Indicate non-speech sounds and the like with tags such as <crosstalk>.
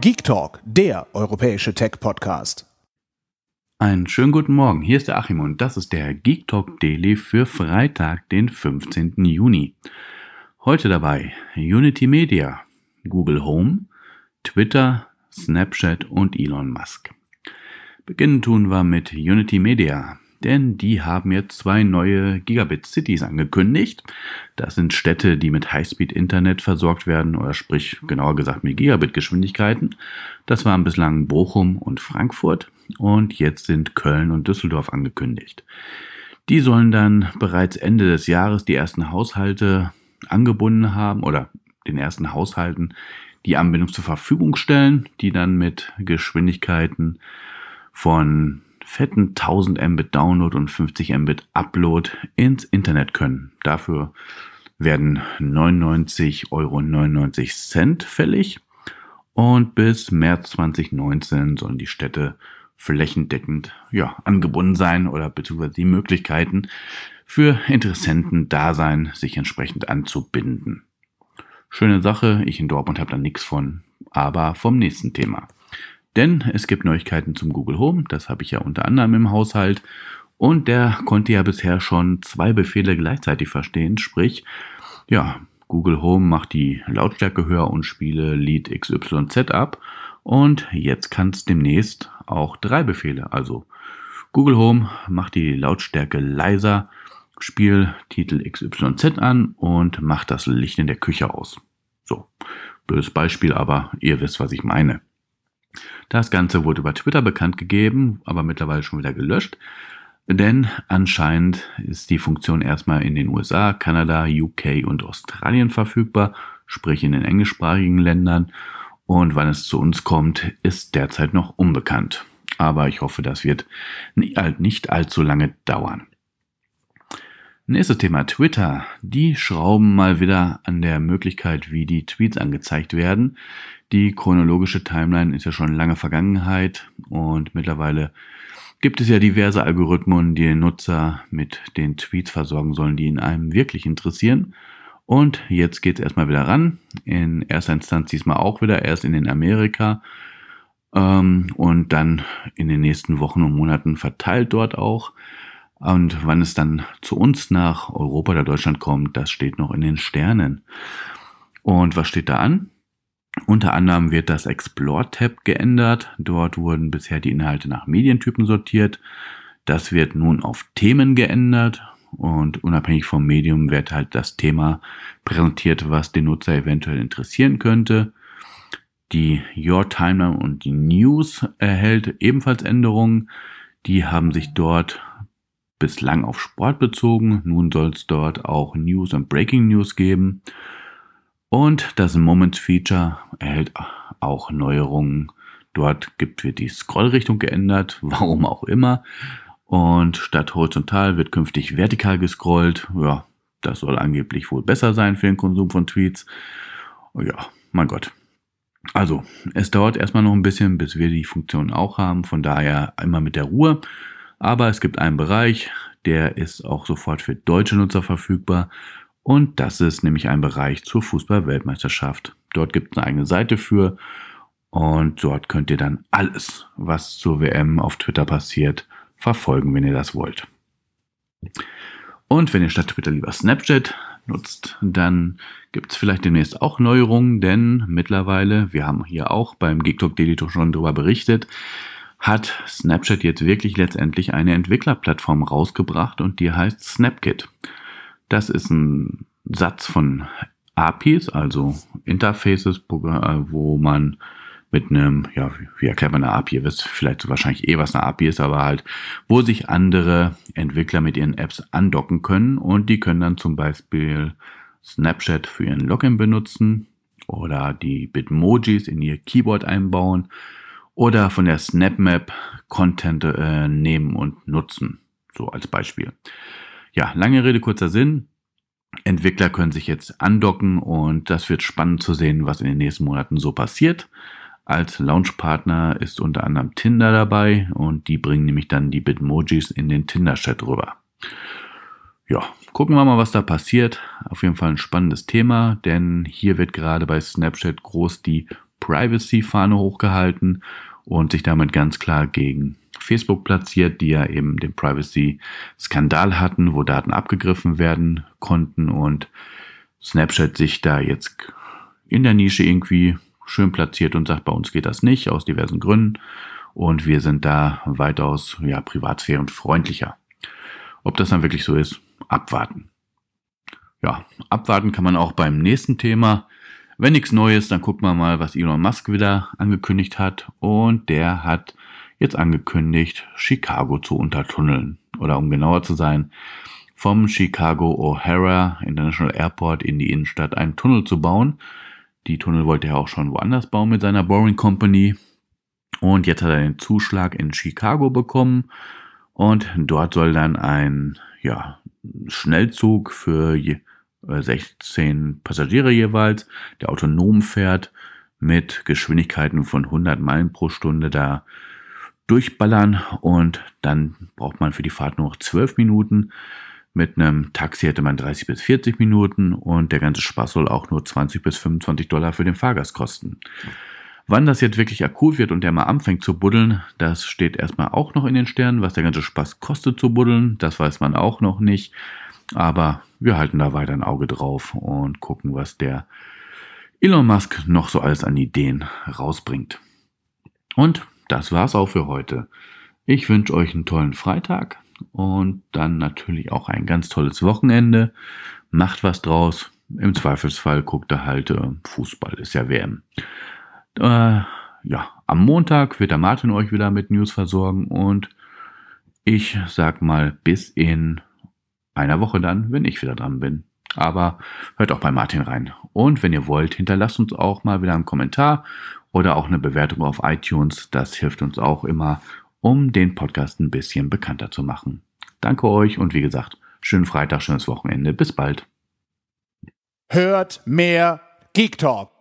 Geek Talk, der europäische Tech-Podcast. Einen schönen guten Morgen, hier ist der Achim und das ist der Geek Talk Daily für Freitag, den 15. Juni. Heute dabei Unity Media, Google Home, Twitter, Snapchat und Elon Musk. Beginnen tun wir mit Unity Media denn die haben jetzt zwei neue Gigabit Cities angekündigt. Das sind Städte, die mit Highspeed-Internet versorgt werden, oder sprich genauer gesagt mit Gigabit-Geschwindigkeiten. Das waren bislang Bochum und Frankfurt und jetzt sind Köln und Düsseldorf angekündigt. Die sollen dann bereits Ende des Jahres die ersten Haushalte angebunden haben oder den ersten Haushalten die Anbindung zur Verfügung stellen, die dann mit Geschwindigkeiten von fetten 1000 Mbit Download und 50 Mbit Upload ins Internet können. Dafür werden 99,99 Euro fällig und bis März 2019 sollen die Städte flächendeckend ja, angebunden sein oder beziehungsweise die Möglichkeiten für Interessenten da sein, sich entsprechend anzubinden. Schöne Sache, ich in Dortmund habe da nichts von, aber vom nächsten Thema. Denn es gibt Neuigkeiten zum Google Home, das habe ich ja unter anderem im Haushalt. Und der konnte ja bisher schon zwei Befehle gleichzeitig verstehen, sprich, ja, Google Home macht die Lautstärke höher und spiele Lied XYZ ab. Und jetzt kann es demnächst auch drei Befehle. Also Google Home macht die Lautstärke leiser, spiel Titel XYZ an und macht das Licht in der Küche aus. So, böses Beispiel, aber ihr wisst, was ich meine. Das Ganze wurde über Twitter bekannt gegeben, aber mittlerweile schon wieder gelöscht. Denn anscheinend ist die Funktion erstmal in den USA, Kanada, UK und Australien verfügbar, sprich in den englischsprachigen Ländern. Und wann es zu uns kommt, ist derzeit noch unbekannt. Aber ich hoffe, das wird halt nicht allzu lange dauern. Nächstes Thema Twitter. Die schrauben mal wieder an der Möglichkeit, wie die Tweets angezeigt werden. Die chronologische Timeline ist ja schon lange Vergangenheit und mittlerweile gibt es ja diverse Algorithmen, die den Nutzer mit den Tweets versorgen sollen, die ihn einem wirklich interessieren. Und jetzt geht es erstmal wieder ran. In erster Instanz diesmal auch wieder, erst in den Amerika ähm, und dann in den nächsten Wochen und Monaten verteilt dort auch. Und wann es dann zu uns nach Europa oder Deutschland kommt, das steht noch in den Sternen. Und was steht da an? Unter anderem wird das Explore-Tab geändert. Dort wurden bisher die Inhalte nach Medientypen sortiert. Das wird nun auf Themen geändert und unabhängig vom Medium wird halt das Thema präsentiert, was den Nutzer eventuell interessieren könnte. Die Your Timeline und die News erhält ebenfalls Änderungen. Die haben sich dort bislang auf Sport bezogen. Nun soll es dort auch News und Breaking News geben. Und das Moment-Feature erhält auch Neuerungen. Dort gibt wird die Scrollrichtung geändert, <laughs> warum auch immer. Und statt horizontal wird künftig vertikal gescrollt. Ja, das soll angeblich wohl besser sein für den Konsum von Tweets. Ja, mein Gott. Also, es dauert erstmal noch ein bisschen, bis wir die Funktion auch haben. Von daher immer mit der Ruhe. Aber es gibt einen Bereich, der ist auch sofort für deutsche Nutzer verfügbar. Und das ist nämlich ein Bereich zur Fußball-Weltmeisterschaft. Dort gibt es eine eigene Seite für und dort könnt ihr dann alles, was zur WM auf Twitter passiert, verfolgen, wenn ihr das wollt. Und wenn ihr statt Twitter lieber Snapchat nutzt, dann gibt es vielleicht demnächst auch Neuerungen, denn mittlerweile, wir haben hier auch beim GeekTalk Daily schon darüber berichtet, hat Snapchat jetzt wirklich letztendlich eine Entwicklerplattform rausgebracht und die heißt SnapKit. Das ist ein Satz von APIs, also Interfaces, äh, wo man mit einem, ja, wie erklärt man eine API? Ihr wisst vielleicht so wahrscheinlich eh, was eine API ist, aber halt, wo sich andere Entwickler mit ihren Apps andocken können und die können dann zum Beispiel Snapchat für ihren Login benutzen oder die Bitmojis in ihr Keyboard einbauen oder von der SnapMap Content äh, nehmen und nutzen. So als Beispiel ja, lange Rede, kurzer Sinn. Entwickler können sich jetzt andocken und das wird spannend zu sehen, was in den nächsten Monaten so passiert. Als Launchpartner ist unter anderem Tinder dabei und die bringen nämlich dann die Bitmojis in den Tinder-Chat rüber. Ja, gucken wir mal, was da passiert. Auf jeden Fall ein spannendes Thema, denn hier wird gerade bei Snapchat groß die Privacy-Fahne hochgehalten und sich damit ganz klar gegen Facebook platziert, die ja eben den Privacy-Skandal hatten, wo Daten abgegriffen werden konnten und Snapchat sich da jetzt in der Nische irgendwie schön platziert und sagt, bei uns geht das nicht, aus diversen Gründen. Und wir sind da weitaus ja, privatsphärenfreundlicher. Ob das dann wirklich so ist, abwarten. Ja, abwarten kann man auch beim nächsten Thema. Wenn nichts Neues, dann gucken wir mal, was Elon Musk wieder angekündigt hat. Und der hat jetzt angekündigt, Chicago zu untertunneln. Oder um genauer zu sein, vom Chicago O'Hara International Airport in die Innenstadt einen Tunnel zu bauen. Die Tunnel wollte er auch schon woanders bauen mit seiner Boring Company. Und jetzt hat er den Zuschlag in Chicago bekommen. Und dort soll dann ein ja, Schnellzug für 16 äh, Passagiere jeweils, der autonom fährt mit Geschwindigkeiten von 100 Meilen pro Stunde da durchballern und dann braucht man für die Fahrt nur noch 12 Minuten. Mit einem Taxi hätte man 30 bis 40 Minuten und der ganze Spaß soll auch nur 20 bis 25 Dollar für den Fahrgast kosten. Wann das jetzt wirklich akut wird und der mal anfängt zu buddeln, das steht erstmal auch noch in den Sternen. Was der ganze Spaß kostet zu buddeln, das weiß man auch noch nicht. Aber wir halten da weiter ein Auge drauf und gucken, was der Elon Musk noch so alles an Ideen rausbringt. Und das war's auch für heute. Ich wünsche euch einen tollen Freitag und dann natürlich auch ein ganz tolles Wochenende. Macht was draus. Im Zweifelsfall guckt er halt, äh, Fußball ist ja WM. Äh, ja, am Montag wird der Martin euch wieder mit News versorgen und ich sag mal bis in einer Woche dann, wenn ich wieder dran bin. Aber hört auch bei Martin rein. Und wenn ihr wollt, hinterlasst uns auch mal wieder einen Kommentar oder auch eine Bewertung auf iTunes. Das hilft uns auch immer, um den Podcast ein bisschen bekannter zu machen. Danke euch und wie gesagt, schönen Freitag, schönes Wochenende. Bis bald. Hört mehr Geek Talk.